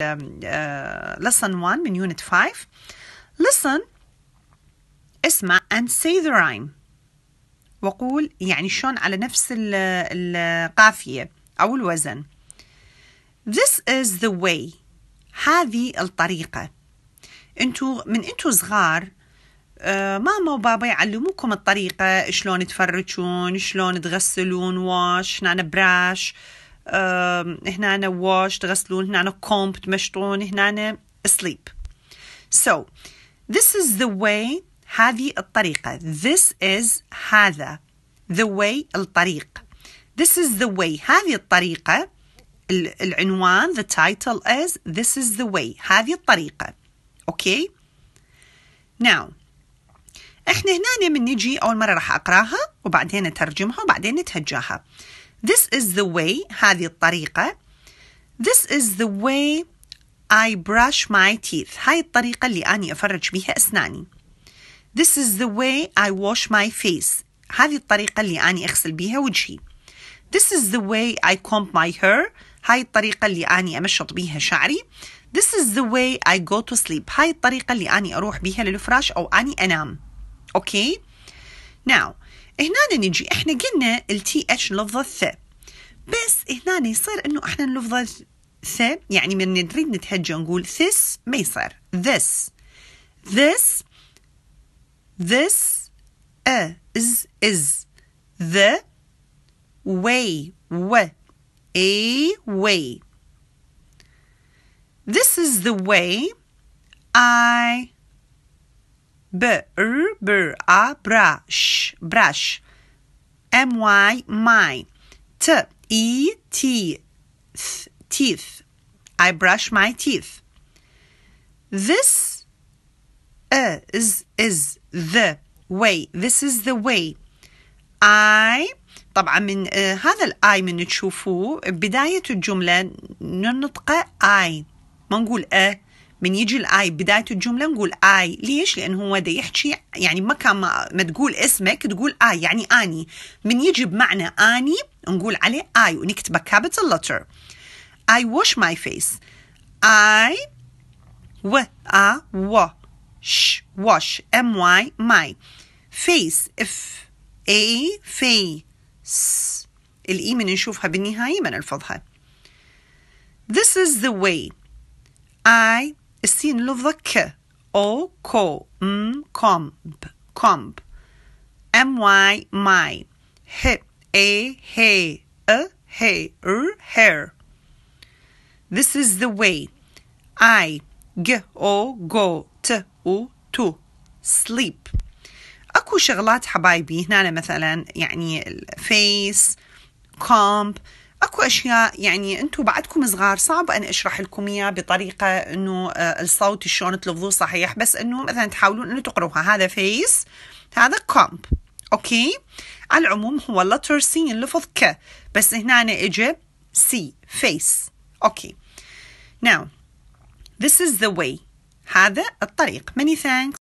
آه، lesson 1 من unit 5 listen اسمع and say the rhyme وقول يعني شلون على نفس القافية أو الوزن This is the way هذه الطريقة انتو من انتو صغار آه، ماما وبابا يعلموكم الطريقة شلون تفرشون شلون تغسلون واش نعنى براش هنا واش تغسلون هنا كومب تمشطون هنا sleep so this is the way هذه الطريقة this is هذا the way الطريق this is the way هذه الطريقة العنوان the title is this is the way هذه الطريقة okay now احنا هنا من نجي اول مره راح اقراها وبعدين اترجمها وبعدين نتهجاها This is the way هذه الطريقة This is the way I brush my teeth هاي الطريقة اللي أني أفرج بها أسناني This is the way I wash my face هذه الطريقة اللي أني أغسل بها وجهي This is the way I comb my hair هاي الطريقة اللي أني أمشط بها شعري This is the way I go to sleep هاي الطريقة اللي أني أروح بها للفراش أو أني أنام Okay Now هنا نجي احنا قلنا التي اتش لفظه ث بس هنا يصير انه احنا اللفظه ث يعني من نريد نتهجى نقول this ما يصير this this this a is is the way و a way this is the way I b بر ا براش براش ام واي ماي ت اي t teeth I brush my teeth this is is the way this is the way I طبعا من آه، هذا الاي من تشوفوه بداية الجملة ننطق اي ما نقول a آه. من يجي الاي بدايه الجمله نقول اي ليش لانه هو دا يحكي يعني ما كان ما, ما تقول اسمك تقول اي يعني اني من يجي بمعنى اني نقول عليه اي ونكتبه كابيتال لتر I wash my face. I و و wash wash ام واي my face if a face الاي من نشوفها بالنهاية ما نلفظها This is the way I see in sin lufða k o k m komb komb m y my h a h a, a, a h r hair this is the way i g o go t u to sleep اكو شغلات حبايبي هنا مثلا يعني face comb اكو اشياء يعني انتم بعدكم صغار صعب ان اشرح لكم اياها بطريقه انه آه، الصوت شلون تلفظوه صحيح بس انه مثلا تحاولون انه تقروها هذا فيس هذا كومب اوكي على العموم هو لتر سي ينلفظ ك بس هنا أنا اجى سي فيس اوكي now this is the way هذا الطريق many thanks